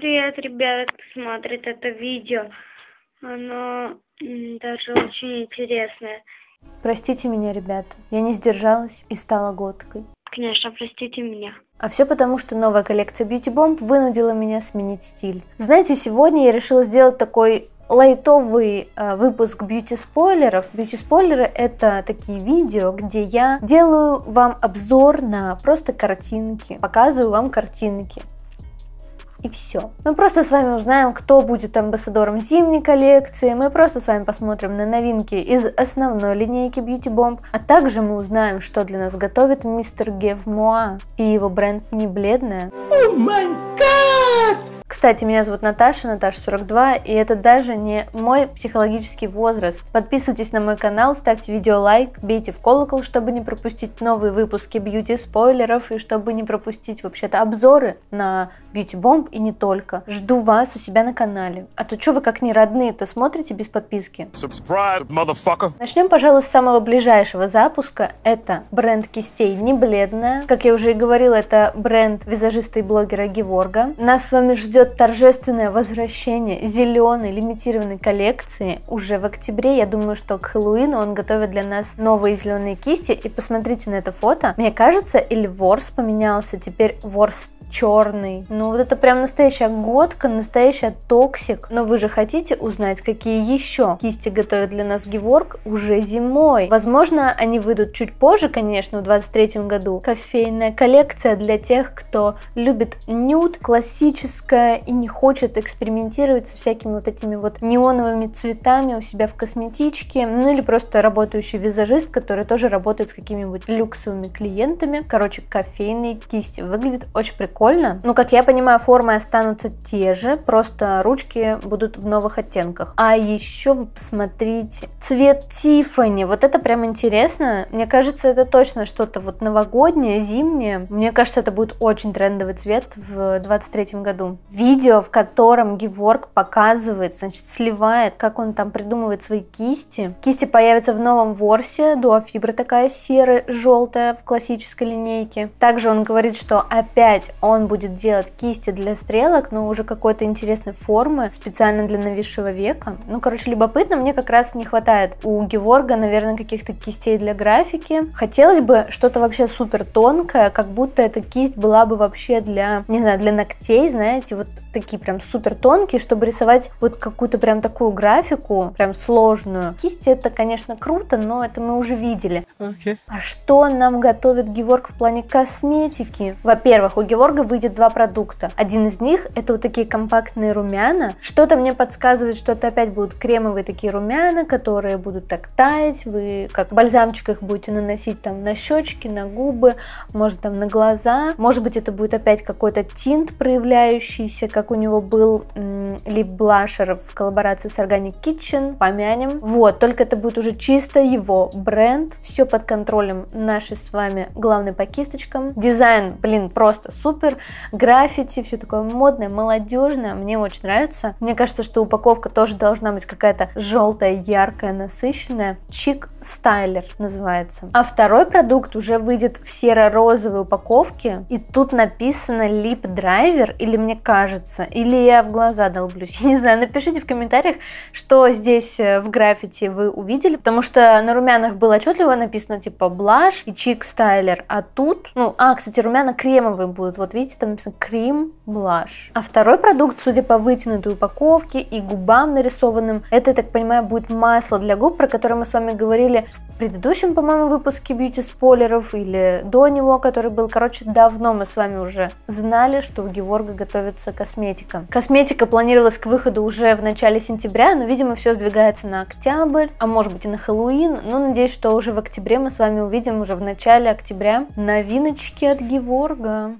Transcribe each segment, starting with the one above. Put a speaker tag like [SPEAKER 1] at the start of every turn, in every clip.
[SPEAKER 1] Привет, ребята, кто смотрит это видео. Оно даже очень интересное. Простите меня, ребята, я не сдержалась и стала готкой. Конечно, простите меня. А все потому, что новая коллекция Beauty Bomb вынудила меня сменить стиль. Знаете, сегодня я решила сделать такой лайтовый э, выпуск бьюти-спойлеров. Бьюти-спойлеры — это такие видео, где я делаю вам обзор на просто картинки, показываю вам картинки и все. Мы просто с вами узнаем, кто будет амбассадором зимней коллекции, мы просто с вами посмотрим на новинки из основной линейки Beauty Bomb, а также мы узнаем, что для нас готовит мистер Гев Моа и его бренд «Не бледная». О май гад! Кстати, меня зовут Наташа, Наташа 42, и это даже не мой психологический возраст. Подписывайтесь на мой канал, ставьте видео лайк, бейте в колокол, чтобы не пропустить новые выпуски бьюти-спойлеров и чтобы не пропустить вообще-то обзоры на бьюти-бомб и не только. Жду вас у себя на канале. А то что вы как не родные-то смотрите без подписки? Начнем, пожалуй, с самого ближайшего запуска. Это бренд кистей не бледная. Как я уже и говорила, это бренд визажиста и блогера Геворга. Нас с вами ждет ждет торжественное возвращение зеленой лимитированной коллекции уже в октябре. Я думаю, что к Хэллоуину он готовит для нас новые зеленые кисти. И посмотрите на это фото. Мне кажется, или ворс поменялся. Теперь Ворс черный. Ну вот это прям настоящая годка, настоящая токсик. Но вы же хотите узнать, какие еще кисти готовят для нас Геворг уже зимой. Возможно, они выйдут чуть позже, конечно, в 23 году. Кофейная коллекция для тех, кто любит нюд, классическая и не хочет экспериментировать со всякими вот этими вот неоновыми цветами у себя в косметичке. Ну или просто работающий визажист, который тоже работает с какими-нибудь люксовыми клиентами. Короче, кофейные кисти. Выглядит очень прикольно прикольно. Ну, как я понимаю, формы останутся те же, просто ручки будут в новых оттенках. А еще вы посмотрите цвет Тифани. Вот это прям интересно. Мне кажется, это точно что-то вот новогоднее, зимнее. Мне кажется, это будет очень трендовый цвет в 23 году. Видео, в котором Геворг показывает, значит, сливает, как он там придумывает свои кисти. Кисти появятся в новом ворсе, дуофибра такая серая, желтая в классической линейке. Также он говорит, что опять он будет делать кисти для стрелок, но уже какой-то интересной формы, специально для новейшего века. Ну, короче, любопытно, мне как раз не хватает у Геворга, наверное, каких-то кистей для графики. Хотелось бы что-то вообще супер тонкое, как будто эта кисть была бы вообще для, не знаю, для ногтей, знаете, вот такие прям супер тонкие, чтобы рисовать вот какую-то прям такую графику, прям сложную. Кисти это, конечно, круто, но это мы уже видели. Okay. А что нам готовит Геворг в плане косметики? Во-первых, у Геворга итоге выйдет два продукта. Один из них это вот такие компактные румяна. Что-то мне подсказывает, что это опять будут кремовые такие румяна, которые будут так таять. Вы как бальзамчик их будете наносить там на щечки, на губы, может там на глаза. Может быть это будет опять какой-то тинт проявляющийся, как у него был лип-блашер в коллаборации с Organic Kitchen. Помянем. Вот, только это будет уже чисто его бренд. Все под контролем нашей с вами главной по кисточкам. Дизайн, блин, просто супер стикер, граффити, все такое модное, молодежное. Мне очень нравится. Мне кажется, что упаковка тоже должна быть какая-то желтая, яркая, насыщенная. Чик стайлер называется. А второй продукт уже выйдет в серо-розовой упаковке. И тут написано лип драйвер, или мне кажется, или я в глаза долблюсь. Не знаю, напишите в комментариях, что здесь э, в граффити вы увидели, потому что на румянах было отчетливо написано типа блаш и чик стайлер, а тут, ну, а, кстати, румяна кремовые будут, вот видите, там написано крем блаш. А второй продукт, судя по вытянутой упаковке и губам нарисованным, это, я так понимаю, будет масло для губ, про которое мы с вами говорили в предыдущем, по-моему, выпуске beauty спойлеров или до него, который был, короче, давно мы с вами уже знали, что у Геворга готовится косметика. Косметика планировалась к выходу уже в начале сентября, но, видимо, все сдвигается на октябрь, а может быть и на Хэллоуин, но надеюсь, что уже в октябре мы с вами увидим уже в начале октября новиночки от Геворга.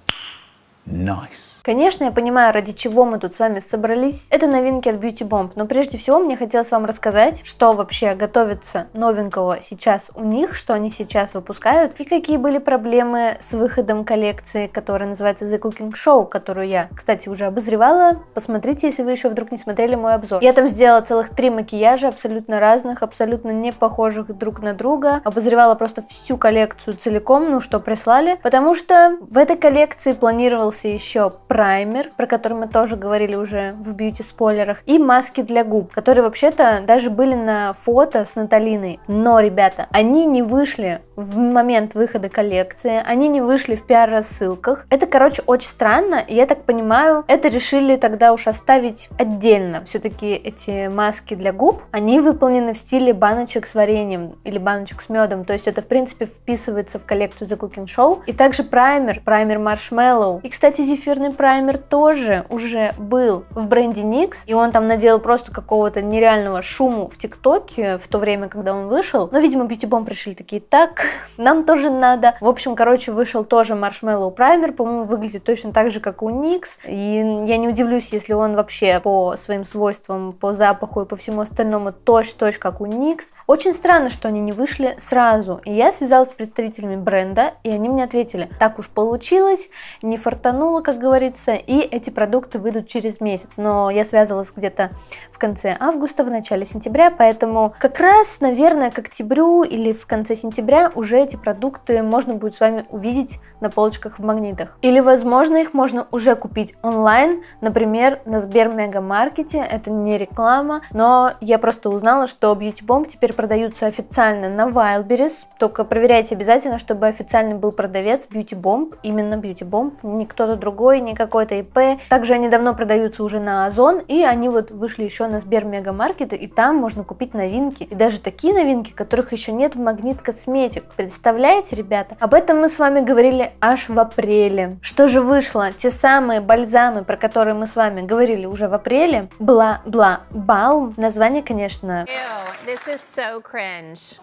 [SPEAKER 1] Nice. Конечно, я понимаю, ради чего мы тут с вами собрались. Это новинки от Beauty Bomb, но прежде всего мне хотелось вам рассказать, что вообще готовится новенького сейчас у них, что они сейчас выпускают, и какие были проблемы с выходом коллекции, которая называется The Cooking Show, которую я, кстати, уже обозревала. Посмотрите, если вы еще вдруг не смотрели мой обзор. Я там сделала целых три макияжа, абсолютно разных, абсолютно не похожих друг на друга. Обозревала просто всю коллекцию целиком, ну что прислали, потому что в этой коллекции планировалось появился еще праймер, про который мы тоже говорили уже в бьюти-спойлерах, и маски для губ, которые вообще-то даже были на фото с Наталиной. Но, ребята, они не вышли в момент выхода коллекции, они не вышли в пиар-рассылках. Это, короче, очень странно, и я так понимаю, это решили тогда уж оставить отдельно. Все-таки эти маски для губ, они выполнены в стиле баночек с вареньем или баночек с медом, то есть это, в принципе, вписывается в коллекцию The Cooking Show. И также праймер, праймер Marshmallow. И, кстати, кстати, зефирный праймер тоже уже был в бренде NYX, и он там наделал просто какого-то нереального шуму в ТикТоке в то время, когда он вышел. Но, видимо, Beauty Bomb пришли такие, так, нам тоже надо. В общем, короче, вышел тоже маршмеллоу праймер, по-моему, выглядит точно так же, как у NYX, и я не удивлюсь, если он вообще по своим свойствам, по запаху и по всему остальному точь-точь, как у NYX. Очень странно, что они не вышли сразу, и я связалась с представителями бренда, и они мне ответили, так уж получилось, не фартануло, утонула, как говорится, и эти продукты выйдут через месяц. Но я связывалась где-то в конце августа, в начале сентября, поэтому как раз, наверное, к октябрю или в конце сентября уже эти продукты можно будет с вами увидеть на полочках в магнитах. Или, возможно, их можно уже купить онлайн, например, на Сбер Мегамаркете, это не реклама, но я просто узнала, что Beauty Bomb теперь продаются официально на Wildberries, только проверяйте обязательно, чтобы официально был продавец Beauty Bomb, именно Beauty Bomb, не кто-то другой, не какой-то ИП. Также они давно продаются уже на Озон, и они вот вышли еще зашла на Сбер Мегамаркеты, и там можно купить новинки. И даже такие новинки, которых еще нет в Магнит Косметик. Представляете, ребята? Об этом мы с вами говорили аж в апреле. Что же вышло? Те самые бальзамы, про которые мы с вами говорили уже в апреле. Бла-бла-балм. Название, конечно... Ew, this is so cringe.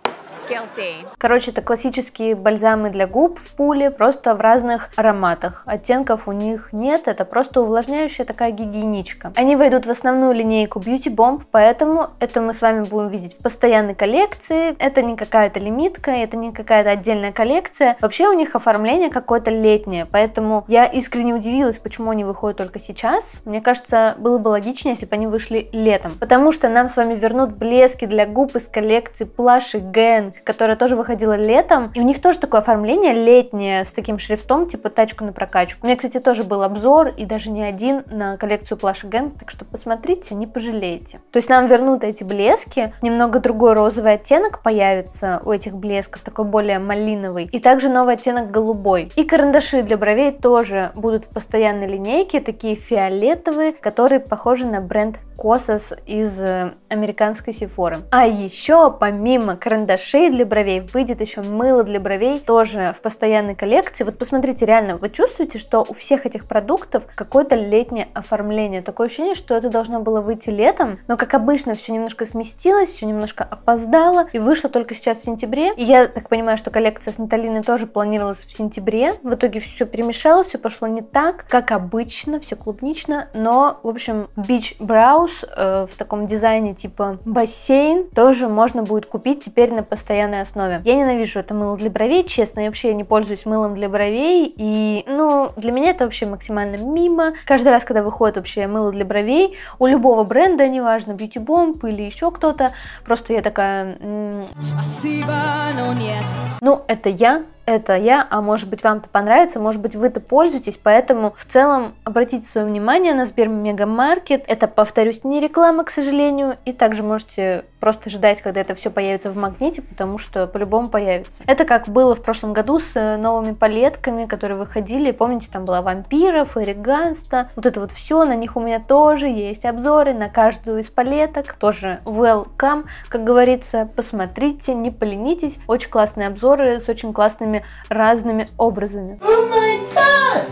[SPEAKER 1] Короче, это классические бальзамы для губ в пуле, просто в разных ароматах. Оттенков у них нет, это просто увлажняющая такая гигиеничка. Они войдут в основную линейку Beauty Bomb, поэтому это мы с вами будем видеть в постоянной коллекции. Это не какая-то лимитка, это не какая-то отдельная коллекция. Вообще у них оформление какое-то летнее, поэтому я искренне удивилась, почему они выходят только сейчас. Мне кажется, было бы логичнее, если бы они вышли летом. Потому что нам с вами вернут блески для губ из коллекции Plush и Gen, которая тоже выходила летом. И у них тоже такое оформление летнее, с таким шрифтом, типа тачку на прокачку. У меня, кстати, тоже был обзор, и даже не один, на коллекцию Plush Again, так что посмотрите, не пожалеете. То есть нам вернут эти блески, немного другой розовый оттенок появится у этих блесков, такой более малиновый. И также новый оттенок голубой. И карандаши для бровей тоже будут в постоянной линейке, такие фиолетовые, которые похожи на бренд Косос из э, американской Сифоры. А еще помимо карандашей спреи для бровей, выйдет еще мыло для бровей, тоже в постоянной коллекции. Вот посмотрите, реально, вы чувствуете, что у всех этих продуктов какое-то летнее оформление. Такое ощущение, что это должно было выйти летом, но, как обычно, все немножко сместилось, все немножко опоздало и вышло только сейчас в сентябре. И я так понимаю, что коллекция с Наталиной тоже планировалась в сентябре. В итоге все перемешалось, все пошло не так, как обычно, все клубнично, но, в общем, Beach Brows э, в таком дизайне типа бассейн тоже можно будет купить теперь на постоянной постоянной основе. Я ненавижу это мыло для бровей, честно, я вообще не пользуюсь мылом для бровей, и, ну, для меня это вообще максимально мимо. Каждый раз, когда выходит вообще мыло для бровей, у любого бренда, неважно, Beauty Bomb или еще кто-то, просто я такая... Спасибо, но нет. Ну, это я, это я, а может быть вам-то понравится, может быть вы-то пользуетесь, поэтому в целом обратите свое внимание на Сбер Мегамаркет. Это, повторюсь, не реклама, к сожалению, и также можете просто ждать, когда это все появится в магните, потому что по-любому появится. Это как было в прошлом году с э, новыми палетками, которые выходили, помните, там была вампиров, эриганста, вот это вот все, на них у меня тоже есть обзоры на каждую из палеток, тоже welcome, как говорится, посмотрите, не поленитесь, очень классные обзоры с очень классными самыми разными образами. Oh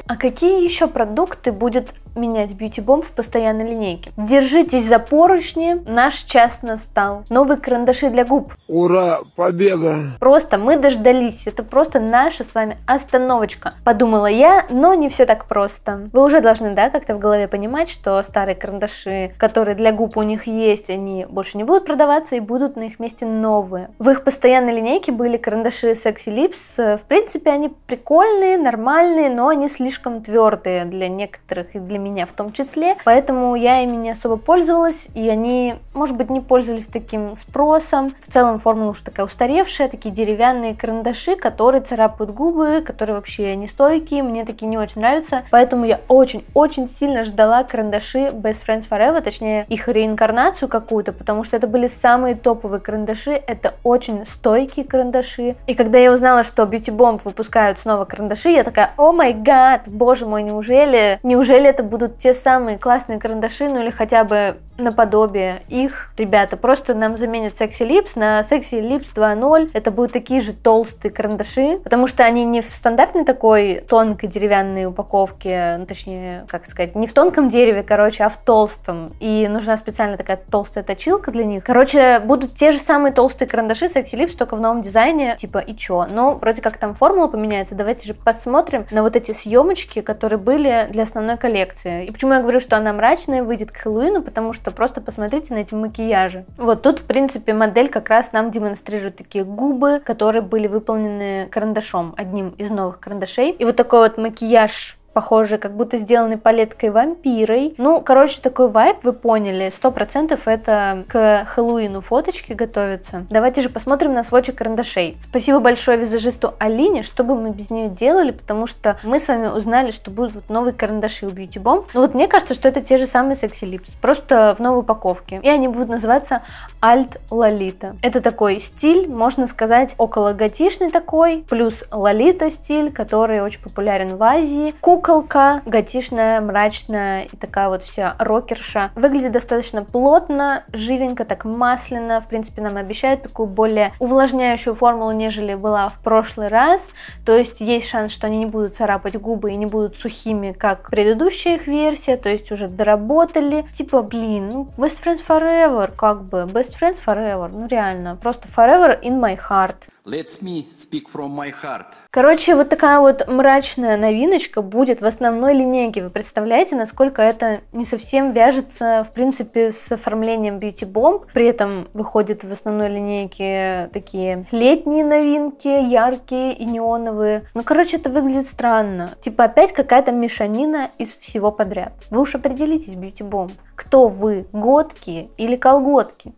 [SPEAKER 1] а какие еще продукты будет менять Beauty Bomb в постоянной линейке? Держитесь за поручни, наш час настал. Новые карандаши для губ. Ура, победа! Просто мы дождались, это просто наша с вами остановочка. Подумала я, но не все так просто. Вы уже должны, да, как-то в голове понимать, что старые карандаши, которые для губ у них есть, они больше не будут продаваться и будут на их месте новые. В их постоянной линейке были карандаши Sexy Lips э, Э, в принципе, они прикольные, нормальные, но они слишком твердые для некоторых и для меня в том числе. Поэтому я ими не особо пользовалась, и они, может быть, не пользовались таким спросом. В целом формула уж такая устаревшая, такие деревянные карандаши, которые царапают губы, которые вообще не стойкие, мне такие не очень нравятся. Поэтому я очень-очень сильно ждала карандаши Best Friends Forever, точнее их реинкарнацию какую-то, потому что это были самые топовые карандаши, это очень стойкие карандаши. И когда я узнала, что Beauty Beauty Bomb выпускают снова карандаши, я такая, о май гад, боже мой, неужели, неужели это будут те самые классные карандаши, ну или хотя бы наподобие их, ребята, просто нам заменят Sexy Lips на Sexy Lips 2.0, это будут такие же толстые карандаши, потому что они не в стандартной такой тонкой деревянной упаковке, ну, точнее, как сказать, не в тонком дереве, короче, а в толстом, и нужна специально такая толстая точилка для них, короче, будут те же самые толстые карандаши Sexy Lips, только в новом дизайне, типа, и чё, но ну, вроде как как там формула поменяется, давайте же посмотрим на вот эти съемочки, которые были для основной коллекции. И почему я говорю, что она мрачная, выйдет к Хэллоуину, потому что просто посмотрите на эти макияжи. Вот тут, в принципе, модель как раз нам демонстрирует такие губы, которые были выполнены карандашом, одним из новых карандашей. И вот такой вот макияж похожие, как будто сделаны палеткой вампирой. Ну, короче, такой вайп, вы поняли, 100% это к Хэллоуину фоточки готовятся. Давайте же посмотрим на сводчик карандашей. Спасибо большое визажисту Алине, что бы мы без нее делали, потому что мы с вами узнали, что будут новые карандаши у Beauty Bomb. Ну вот мне кажется, что это те же самые Sexy Lips, просто в новой упаковке. И они будут называться Alt Lolita. Это такой стиль, можно сказать, около готишный такой, плюс Лолита стиль, который очень популярен в Азии. Кук куколка, готишная, мрачная и такая вот вся рокерша. Выглядит достаточно плотно, живенько, так масляно. В принципе, нам обещают такую более увлажняющую формулу, нежели была в прошлый раз. То есть есть шанс, что они не будут царапать губы и не будут сухими, как предыдущая их версия. То есть уже доработали. Типа, блин, ну, Best Friends Forever, как бы. Best Friends Forever, ну реально. Просто Forever in my heart. Let me speak from my heart. Короче, вот такая вот мрачная новиночка будет в основной линейке. Вы представляете, насколько это не совсем вяжется, в принципе, с оформлением Beauty Bomb. При этом выходят в основной линейке такие летние новинки, яркие и неоновые. Ну, короче, это выглядит странно. Типа опять какая-то мешанина из всего подряд. Вы уж определитесь, Beauty Bomb. Кто вы, годки или колготки?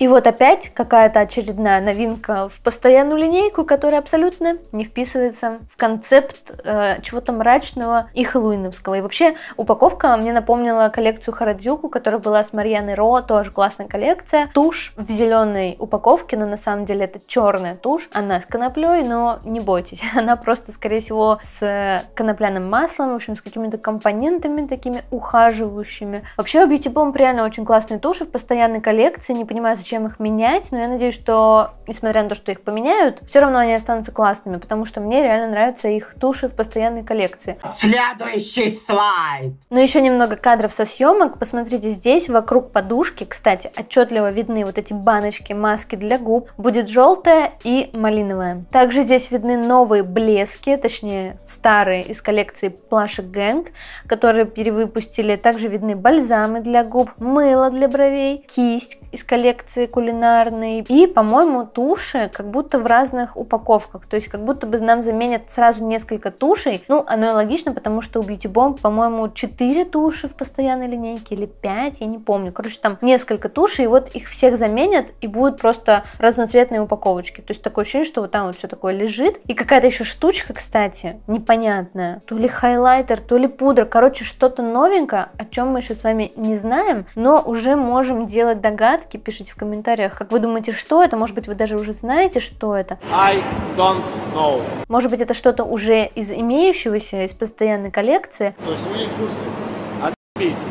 [SPEAKER 1] И вот опять какая-то очередная новинка в постоянную линейку, которая абсолютно не вписывается в концепт э, чего-то мрачного и хэллоуиновского. И вообще упаковка мне напомнила коллекцию Харадзюку, которая была с Марьяной Ро, тоже классная коллекция. Тушь в зеленой упаковке, но на самом деле это черная тушь. Она с коноплей, но не бойтесь, она просто, скорее всего, с конопляным маслом, в общем, с какими-то компонентами такими ухаживающими. Вообще у Beauty Bomb реально очень классные туши в постоянной коллекции, не понимаю, зачем зачем их менять, но я надеюсь, что, несмотря на то, что их поменяют, все равно они останутся классными, потому что мне реально нравятся их туши в постоянной коллекции. Следующий слайд! Но еще немного кадров со съемок. Посмотрите здесь, вокруг подушки, кстати, отчетливо видны вот эти баночки, маски для губ. Будет желтая и малиновая. Также здесь видны новые блески, точнее старые из коллекции Плашек Гэнг, которые перевыпустили. Также видны бальзамы для губ, мыло для бровей, кисть из коллекции коллекции кулинарной. И, по-моему, туши как будто в разных упаковках. То есть как будто бы нам заменят сразу несколько тушей. Ну, оно и логично, потому что у Beauty Bomb, по-моему, 4 туши в постоянной линейке или 5, я не помню. Короче, там несколько тушей, и вот их всех заменят, и будут просто разноцветные упаковочки. То есть такое ощущение, что вот там вот все такое лежит. И какая-то еще штучка, кстати, непонятная. То ли хайлайтер, то ли пудра. Короче, что-то новенькое, о чем мы еще с вами не знаем, но уже можем делать догадки. Пишите в комментариях, как вы думаете, что это? Может быть, вы даже уже знаете, что это? I don't know. Может быть, это что-то уже из имеющегося, из постоянной коллекции? То есть вы не в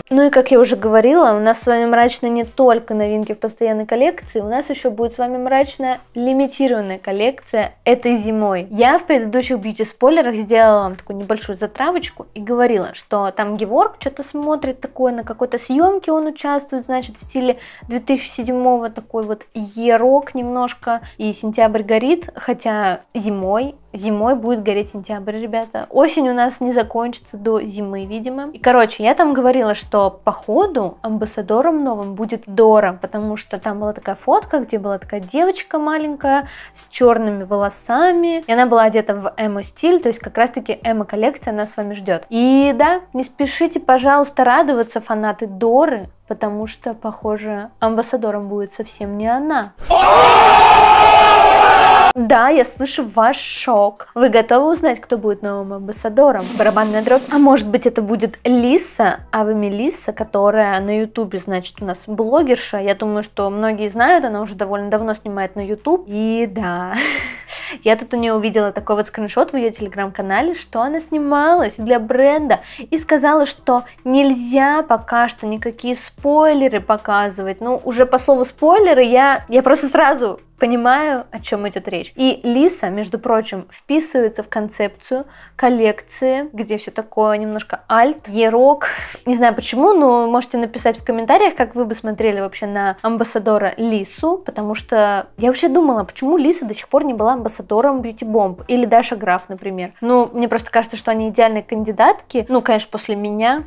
[SPEAKER 1] ну и как я уже говорила, у нас с вами мрачно не только новинки в постоянной коллекции, у нас еще будет с вами мрачная лимитированная коллекция этой зимой. Я в предыдущих бьюти-спойлерах сделала вам такую небольшую затравочку и говорила, что там Геворг что-то смотрит такое, на какой-то съемке он участвует, значит, в стиле 2007-го такой вот ерок немножко, и сентябрь горит, хотя зимой Зимой будет гореть сентябрь, ребята. Осень у нас не закончится до зимы, видимо. И, короче, я там говорила, что по ходу амбассадором новым будет Дора, потому что там была такая фотка, где была такая девочка маленькая с черными волосами. И она была одета в эмо-стиль, то есть как раз-таки эмо-коллекция нас с вами ждет. И да, не спешите, пожалуйста, радоваться, фанаты Доры, потому что, похоже, амбассадором будет совсем не она. Да, я слышу ваш шок. Вы готовы узнать, кто будет новым амбассадором? Барабанная дробь. А может быть это будет Лиса, а вы Мелисса, которая на ютубе, значит, у нас блогерша. Я думаю, что многие знают, она уже довольно давно снимает на ютуб. И да, я тут у нее увидела такой вот скриншот в ее телеграм-канале, что она снималась для бренда и сказала, что нельзя пока что никакие спойлеры показывать. Ну, уже по слову спойлеры я, я просто сразу понимаю, о чем идет речь. И Лиса, между прочим, вписывается в концепцию коллекции, где все такое немножко альт, ерок. Не знаю почему, но можете написать в комментариях, как вы бы смотрели вообще на амбассадора Лису, потому что я вообще думала, почему Лиса до сих пор не была амбассадором Beauty Bomb или Даша Граф, например. Ну, мне просто кажется, что они идеальные кандидатки. Ну, конечно, после меня.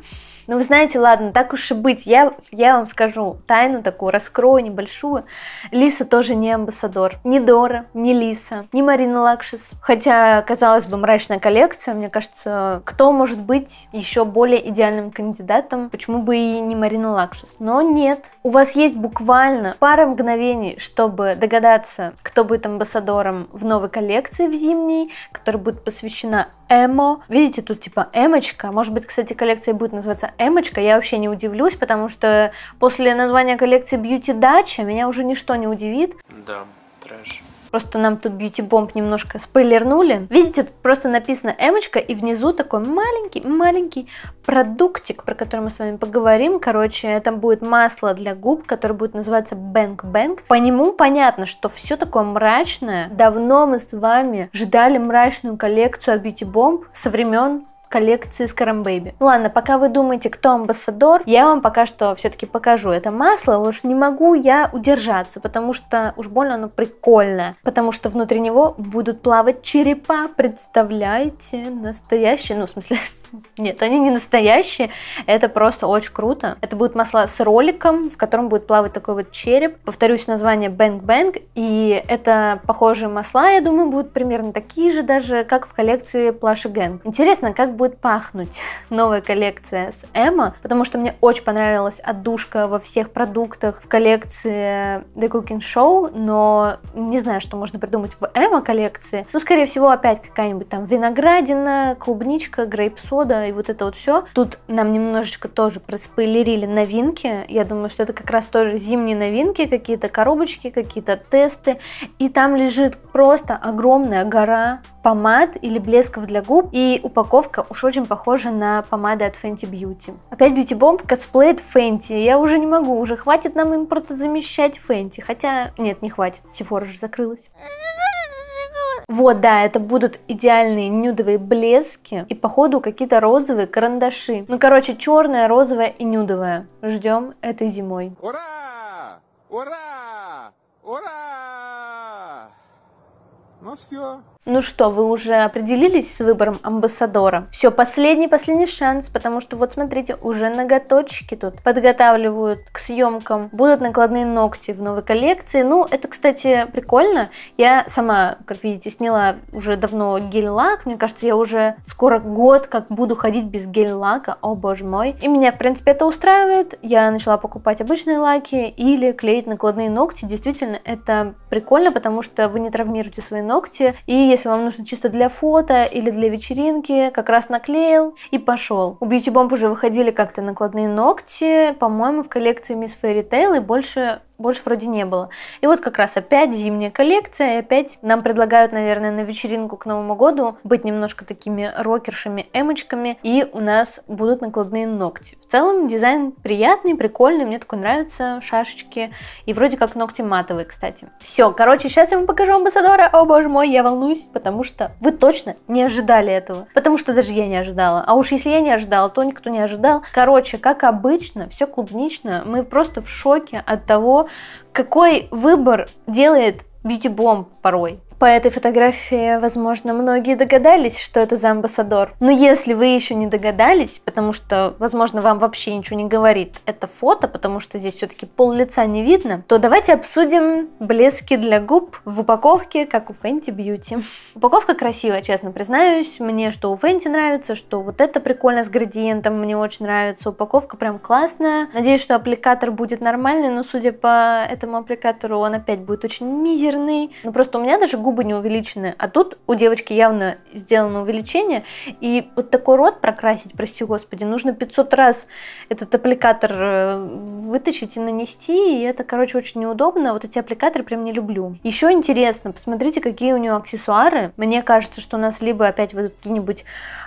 [SPEAKER 1] Ну, вы знаете, ладно, так уж и быть. Я, я вам скажу тайну такую, раскрою небольшую. Лиса тоже не амбассадор. Ни Дора, ни Лиса, ни Марина Лакшис. Хотя, казалось бы, мрачная коллекция. Мне кажется, кто может быть еще более идеальным кандидатом? Почему бы и не Марина Лакшис? Но нет. У вас есть буквально пара мгновений, чтобы догадаться, кто будет амбассадором в новой коллекции в зимней, которая будет посвящена эмо. Видите, тут типа эмочка. Может быть, кстати, коллекция будет называться Эмочка, я вообще не удивлюсь, потому что после названия коллекции Beauty Дача меня уже ничто не удивит. Да, трэш. Просто нам тут Beauty Bomb немножко спойлернули. Видите, тут просто написано эмочка, и внизу такой маленький-маленький продуктик, про который мы с вами поговорим. Короче, это будет масло для губ, которое будет называться Бэнк Бэнк. По нему понятно, что все такое мрачное. Давно мы с вами ждали мрачную коллекцию от Beauty Bomb со времен коллекции с Бэйби. Ну ладно, пока вы думаете, кто амбассадор, я вам пока что все-таки покажу это масло. Уж не могу я удержаться, потому что уж больно оно прикольное. Потому что внутри него будут плавать черепа, представляете? Настоящие, ну в смысле, нет, они не настоящие. Это просто очень круто. Это будет масло с роликом, в котором будет плавать такой вот череп. Повторюсь, название Bang Bang. И это похожие масла, я думаю, будут примерно такие же даже, как в коллекции Plush Gang. Интересно, как будет будет пахнуть новая коллекция с Эмма, потому что мне очень понравилась отдушка во всех продуктах в коллекции The Cooking Show, но не знаю, что можно придумать в Эмма коллекции. Ну, скорее всего, опять какая-нибудь там виноградина, клубничка, грейп-сода и вот это вот все. Тут нам немножечко тоже проспойлерили новинки. Я думаю, что это как раз тоже зимние новинки, какие-то коробочки, какие-то тесты. И там лежит просто огромная гора помад или блесков для губ. И упаковка уж очень похожа на помады от Fenty Beauty. Опять Beauty Bomb косплеит Fenty, я уже не могу, уже хватит нам импортозамещать Fenty, хотя нет, не хватит, Sephora же закрылась. Вот, да, это будут идеальные нюдовые блески и походу какие-то розовые карандаши. Ну, короче, черная, розовая и нюдовая. Ждем этой зимой. Ура! Ура! Ура! Ну все, ну что, вы уже определились с выбором амбассадора? Все, последний-последний шанс, потому что вот смотрите, уже ноготочки тут подготавливают к съемкам. Будут накладные ногти в новой коллекции. Ну, это, кстати, прикольно. Я сама, как видите, сняла уже давно гель-лак. Мне кажется, я уже скоро год как буду ходить без гель-лака. О боже мой. И меня, в принципе, это устраивает. Я начала покупать обычные лаки или клеить накладные ногти. Действительно, это прикольно, потому что вы не травмируете свои ногти. И если вам нужно чисто для фото или для вечеринки, как раз наклеил и пошел. У Beauty Bomb уже выходили как-то накладные ногти, по-моему, в коллекции Miss Fairy Tail и больше больше вроде не было. И вот как раз опять зимняя коллекция, и опять нам предлагают, наверное, на вечеринку к Новому году быть немножко такими рокершими эмочками, и у нас будут накладные ногти. В целом дизайн приятный, прикольный, мне такой нравятся шашечки, и вроде как ногти матовые, кстати. Все, короче, сейчас я вам покажу амбассадора, о боже мой, я волнуюсь, потому что вы точно не ожидали этого, потому что даже я не ожидала, а уж если я не ожидала, то никто не ожидал. Короче, как обычно, все клубнично, мы просто в шоке от того, какой выбор делает бьюти-блом порой. По этой фотографии, возможно, многие догадались, что это за амбассадор. Но если вы еще не догадались, потому что, возможно, вам вообще ничего не говорит это фото, потому что здесь все-таки пол лица не видно, то давайте обсудим блески для губ в упаковке, как у Fenty Beauty. Упаковка красивая, честно признаюсь. Мне что у Fenty нравится, что вот это прикольно с градиентом, мне очень нравится. Упаковка прям классная. Надеюсь, что аппликатор будет нормальный, но судя по этому аппликатору, он опять будет очень мизерный. Ну просто у меня даже губы губы не увеличены. А тут у девочки явно сделано увеличение. И вот такой рот прокрасить, прости господи, нужно 500 раз этот аппликатор э, вытащить и нанести. И это, короче, очень неудобно. Вот эти аппликаторы прям не люблю. Еще интересно, посмотрите, какие у нее аксессуары. Мне кажется, что у нас либо опять выйдут какие-нибудь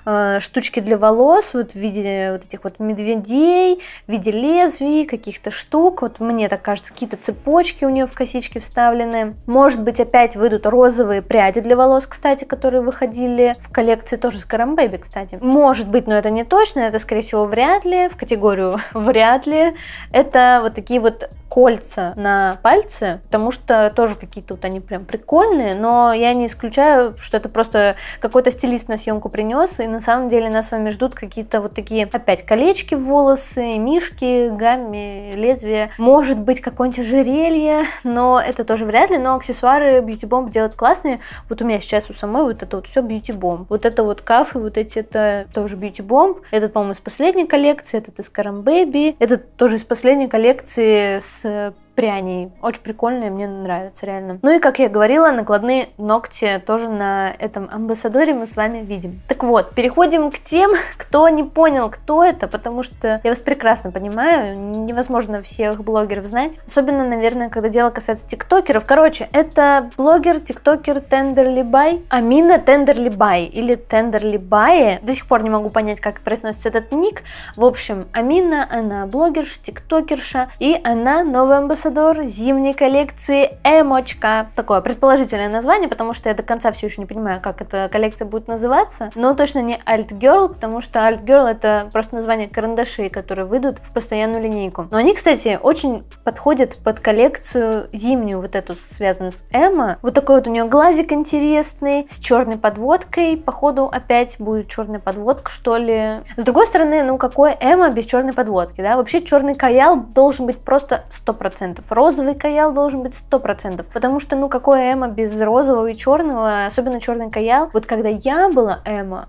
[SPEAKER 1] Э, штучки для волос, вот в виде вот этих вот медведей, в виде лезвий, каких-то штук. Вот мне так кажется, какие-то цепочки у нее в косички вставлены. Может быть, опять выйдут розовые пряди для волос, кстати, которые выходили в коллекции тоже с Карамбэби, кстати. Может быть, но это не точно, это, скорее всего, вряд ли, в категорию вряд ли. Это вот такие вот кольца на пальце, потому что тоже какие-то вот они прям прикольные, но я не исключаю, что это просто какой-то стилист на съемку принес и на самом деле нас с вами ждут какие-то вот такие опять колечки в волосы, мишки, гамми, лезвие. Может быть какое-нибудь ожерелье, но это тоже вряд ли. Но аксессуары Beauty Bomb делают классные. Вот у меня сейчас у самой вот это вот все Beauty Bomb. Вот это вот каф и вот эти это тоже Beauty Bomb. Этот, по-моему, из последней коллекции, этот из Caram Baby. Этот тоже из последней коллекции с пряней. Очень прикольные, мне нравятся реально. Ну и, как я говорила, накладные ногти тоже на этом амбассадоре мы с вами видим. Так вот, переходим к тем, кто не понял, кто это, потому что я вас прекрасно понимаю, невозможно всех блогеров знать. Особенно, наверное, когда дело касается тиктокеров. Короче, это блогер, тиктокер Тендерли Бай, Амина Тендерли Бай или Тендерли Бай. До сих пор не могу понять, как произносится этот ник. В общем, Амина, она блогерша, тиктокерша, и она новая амбассадор амбассадор зимней коллекции Эмочка. Такое предположительное название, потому что я до конца все еще не понимаю, как эта коллекция будет называться. Но точно не Alt Girl, потому что Alt Girl это просто название карандашей, которые выйдут в постоянную линейку. Но они, кстати, очень подходят под коллекцию зимнюю, вот эту, связанную с Эмо. Вот такой вот у нее глазик интересный, с черной подводкой. Походу опять будет черная подводка, что ли. С другой стороны, ну какое Эмо без черной подводки, да? Вообще черный каял должен быть просто 100%. 100%. Розовый каял должен быть сто процентов, Потому что, ну, какое эмо без розового и черного, особенно черный каял. Вот когда я была эмо,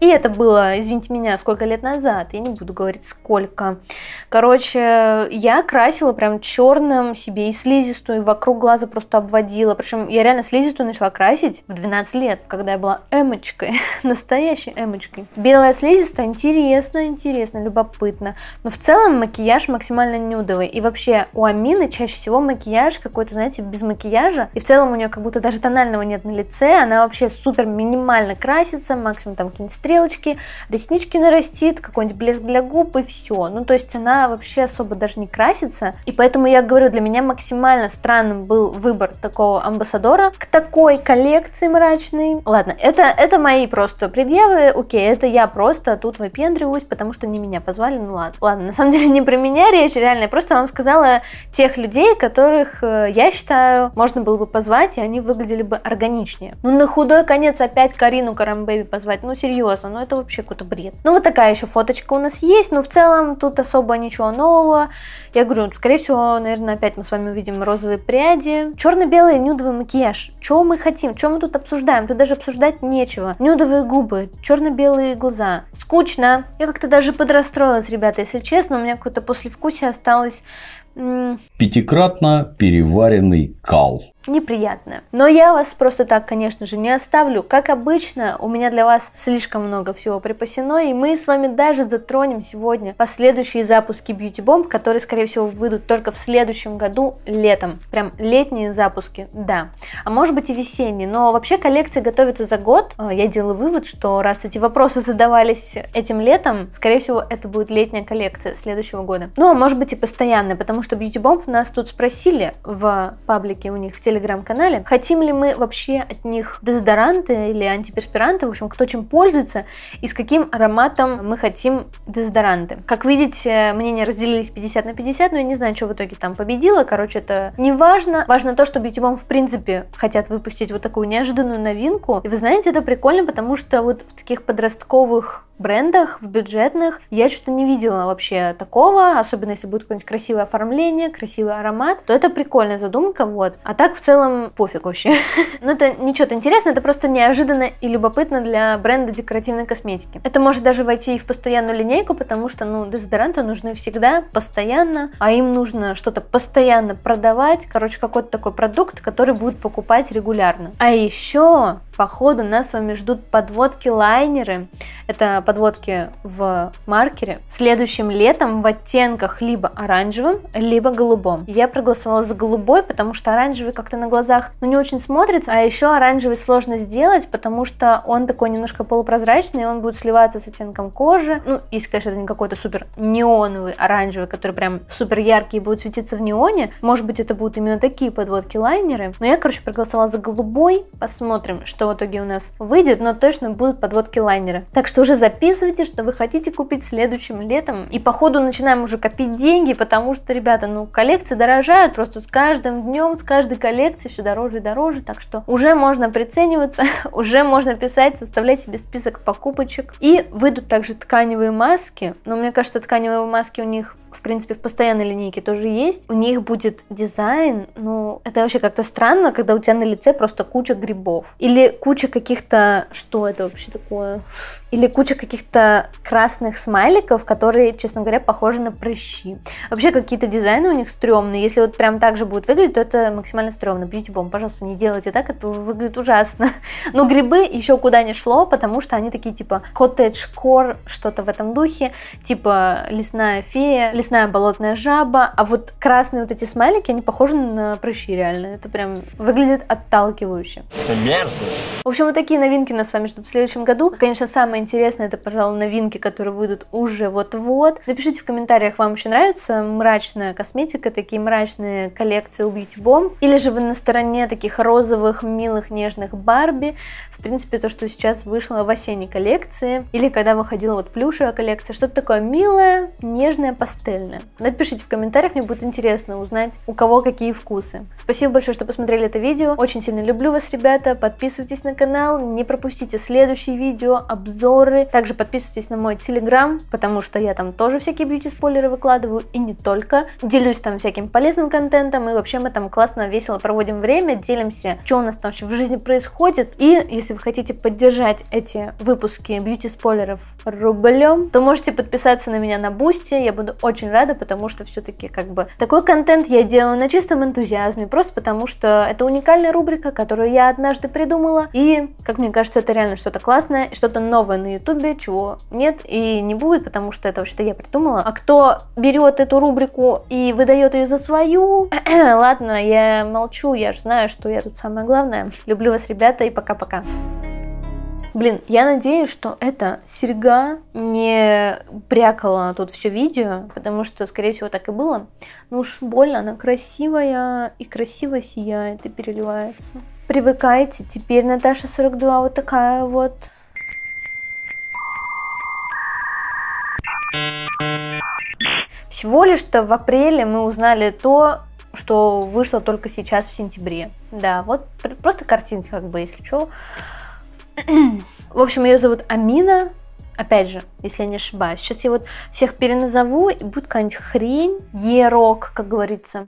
[SPEAKER 1] и это было, извините меня, сколько лет назад, я не буду говорить сколько. Короче, я красила прям черным себе и слизистую, и вокруг глаза просто обводила. Причем я реально слизистую начала красить в 12 лет, когда я была эмочкой, настоящей эмочкой. Белая слизистая, интересно, интересно, любопытно. Но в целом макияж максимально нюдовый. И вообще у Амины чаще всего макияж какой-то, знаете, без макияжа. И в целом у нее как будто даже тонального нет на лице. Она вообще супер минимально красится, максимум там какие-нибудь стрелочки, реснички нарастит, какой-нибудь блеск для губ и все. Ну, то есть она вообще особо даже не красится. И поэтому я говорю, для меня максимально странным был выбор такого амбассадора к такой коллекции мрачной. Ладно, это, это мои просто предъявы, окей, это я просто тут выпендриваюсь, потому что не меня позвали, ну ладно. Ладно, на самом деле не про меня речь, реально, я просто вам сказала тех людей, которых, э, я считаю, можно было бы позвать, и они выглядели бы органичнее. Ну, на худой конец опять Карину Карамбеби позвать, ну, серьезно серьезно, ну это вообще какой-то бред. Ну вот такая еще фоточка у нас есть, но в целом тут особо ничего нового. Я говорю, ну, скорее всего, наверное, опять мы с вами увидим розовые пряди. Черно-белый нюдовый макияж. Чего мы хотим? Чем мы тут обсуждаем? Тут даже обсуждать нечего. Нюдовые губы, черно-белые глаза. Скучно. Я как-то даже подрастроилась, ребята, если честно. У меня какое-то послевкусие осталось. Пятикратно переваренный кал неприятное. Но я вас просто так, конечно же, не оставлю. Как обычно, у меня для вас слишком много всего припасено, и мы с вами даже затронем сегодня последующие запуски Beauty Bomb, которые, скорее всего, выйдут только в следующем году летом. Прям летние запуски, да. А может быть и весенние, но вообще коллекция готовится за год. А, я делаю вывод, что раз эти вопросы задавались этим летом, скорее всего, это будет летняя коллекция следующего года. Ну, а может быть и постоянная, потому что Beauty Bomb нас тут спросили в паблике у них в телеграме, телеграм-канале. Хотим ли мы вообще от них дезодоранты или антиперспиранты, в общем, кто чем пользуется и с каким ароматом мы хотим дезодоранты. Как видите, мнения разделились 50 на 50, но я не знаю, что в итоге там победило. Короче, это не важно. Важно то, что Beauty Bomb в принципе хотят выпустить вот такую неожиданную новинку. И вы знаете, это прикольно, потому что вот в таких подростковых брендах, в бюджетных. Я что-то не видела вообще такого, особенно если будет какое-нибудь красивое оформление, красивый аромат, то это прикольная задумка, вот. А так в целом пофиг вообще. Но ну, это не что-то интересное, это просто неожиданно и любопытно для бренда декоративной косметики. Это может даже войти в постоянную линейку, потому что, ну, дезодоранты нужны всегда, постоянно, а им нужно что-то постоянно продавать, короче, какой-то такой продукт, который будут покупать регулярно. А еще Походу нас с вами ждут подводки-лайнеры. Это подводки в маркере. Следующим летом в оттенках либо оранжевым, либо голубом. Я проголосовала за голубой, потому что оранжевый как-то на глазах ну, не очень смотрится. А еще оранжевый сложно сделать, потому что он такой немножко полупрозрачный, и он будет сливаться с оттенком кожи. Ну, если, конечно, это не какой-то супер неоновый оранжевый, который прям супер яркий и будет светиться в неоне. Может быть, это будут именно такие подводки-лайнеры. Но я, короче, проголосовала за голубой. Посмотрим, что в итоге у нас выйдет, но точно будут подводки лайнера. Так что уже записывайте, что вы хотите купить следующим летом. И по ходу начинаем уже копить деньги, потому что, ребята, ну коллекции дорожают просто с каждым днем, с каждой коллекции все дороже и дороже. Так что уже можно прицениваться, уже можно писать, составлять себе список покупочек. И выйдут также тканевые маски. Но мне кажется, тканевые маски у них в принципе, в постоянной линейке тоже есть. У них будет дизайн, ну, это вообще как-то странно, когда у тебя на лице просто куча грибов. Или куча каких-то... Что это вообще такое? или куча каких-то красных смайликов, которые, честно говоря, похожи на прыщи. Вообще какие-то дизайны у них стрёмные. Если вот прям так же будет выглядеть, то это максимально стрёмно. Бьюти бомб, пожалуйста, не делайте так, это а выглядит ужасно. Но грибы еще куда не шло, потому что они такие типа коттедж кор, что-то в этом духе, типа лесная фея, лесная болотная жаба. А вот красные вот эти смайлики, они похожи на прыщи реально. Это прям выглядит отталкивающе. Это мерзость. В общем, вот такие новинки нас с вами ждут в следующем году. Конечно, самые самое интересное, это, пожалуй, новинки, которые выйдут уже вот-вот. Напишите в комментариях, вам еще нравится мрачная косметика, такие мрачные коллекции у Beauty Bomb, или же вы на стороне таких розовых, милых, нежных Барби. В принципе, то, что сейчас вышло в осенней коллекции, или когда выходила вот плюшевая коллекция, что-то такое милое, нежное, пастельное. Напишите в комментариях, мне будет интересно узнать, у кого какие вкусы. Спасибо большое, что посмотрели это видео. Очень сильно люблю вас, ребята. Подписывайтесь на канал, не пропустите следующее видео, обзор обзоры. Также подписывайтесь на мой телеграм, потому что я там тоже всякие бьюти-спойлеры выкладываю, и не только. Делюсь там всяким полезным контентом, и вообще мы там классно, весело проводим время, делимся, что у нас там вообще в жизни происходит. И если вы хотите поддержать эти выпуски бьюти-спойлеров рублем, то можете подписаться на меня на бусте, я буду очень рада, потому что все-таки как бы такой контент я делаю на чистом энтузиазме, просто потому что это уникальная рубрика, которую я однажды придумала, и, как мне кажется, это реально что-то классное, что-то новое на ютубе, чего нет и не будет, потому что это вообще-то я придумала. А кто берет эту рубрику и выдает ее за свою, ладно, я молчу, я же знаю, что я тут самое главное. Люблю вас, ребята, и пока-пока. Блин, я надеюсь, что эта серьга не прякала тут все видео, потому что, скорее всего, так и было. Ну уж больно, она красивая и красиво сияет и переливается. Привыкайте, теперь Наташа 42 вот такая вот Всего лишь-то в апреле мы узнали то, что вышло только сейчас в сентябре. Да, вот просто картинки, как бы, если что. В общем, ее зовут Амина. Опять же, если я не ошибаюсь. Сейчас я вот всех переназову, и будет какая-нибудь хрень. Ерок, как говорится.